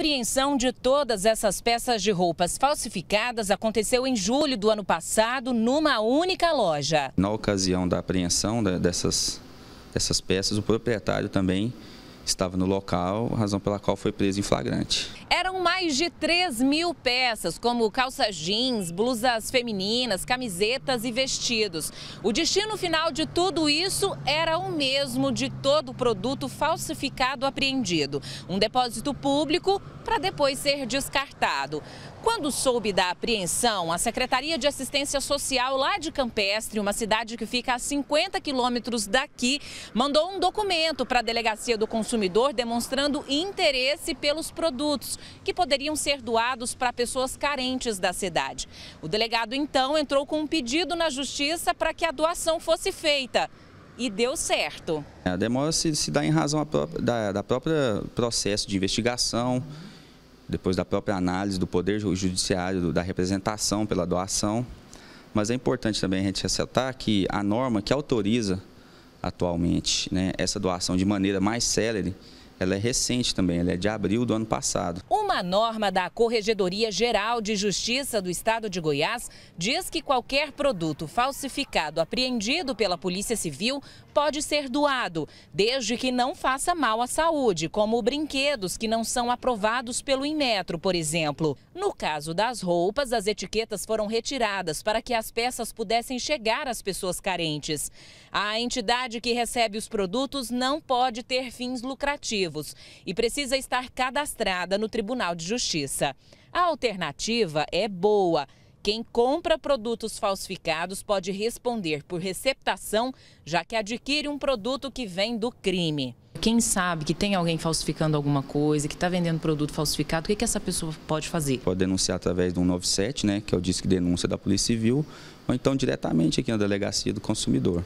apreensão de todas essas peças de roupas falsificadas aconteceu em julho do ano passado numa única loja. Na ocasião da apreensão dessas, dessas peças, o proprietário também estava no local, razão pela qual foi preso em flagrante. Eram mais de 3 mil peças, como calças jeans, blusas femininas, camisetas e vestidos. O destino final de tudo isso era o mesmo de todo produto falsificado apreendido: um depósito público para depois ser descartado. Quando soube da apreensão, a Secretaria de Assistência Social lá de Campestre, uma cidade que fica a 50 quilômetros daqui, mandou um documento para a Delegacia do Consumidor demonstrando interesse pelos produtos que poderiam ser doados para pessoas carentes da cidade. O delegado então entrou com um pedido na justiça para que a doação fosse feita e deu certo. A demora se, se dá em razão própria, da, da, própria processo de investigação, depois da própria análise do Poder Judiciário, do, da representação pela doação. Mas é importante também a gente ressaltar que a norma que autoriza atualmente né, essa doação de maneira mais célere, ela é recente também, ela é de abril do ano passado. Uma norma da Corregedoria Geral de Justiça do Estado de Goiás diz que qualquer produto falsificado apreendido pela Polícia Civil pode ser doado, desde que não faça mal à saúde, como brinquedos que não são aprovados pelo Inmetro, por exemplo. No caso das roupas, as etiquetas foram retiradas para que as peças pudessem chegar às pessoas carentes. A entidade que recebe os produtos não pode ter fins lucrativos ativos e precisa estar cadastrada no Tribunal de Justiça. A alternativa é boa. Quem compra produtos falsificados pode responder por receptação, já que adquire um produto que vem do crime. Quem sabe que tem alguém falsificando alguma coisa, que está vendendo produto falsificado, o que, que essa pessoa pode fazer? Pode denunciar através do 197, né, que é o disco de denúncia da Polícia Civil, ou então diretamente aqui na Delegacia do Consumidor.